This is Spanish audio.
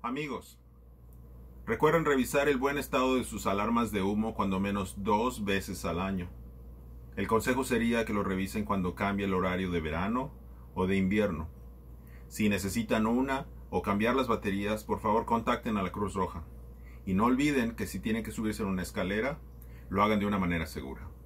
Amigos, recuerden revisar el buen estado de sus alarmas de humo cuando menos dos veces al año. El consejo sería que lo revisen cuando cambie el horario de verano o de invierno. Si necesitan una o cambiar las baterías, por favor contacten a la Cruz Roja. Y no olviden que si tienen que subirse en una escalera, lo hagan de una manera segura.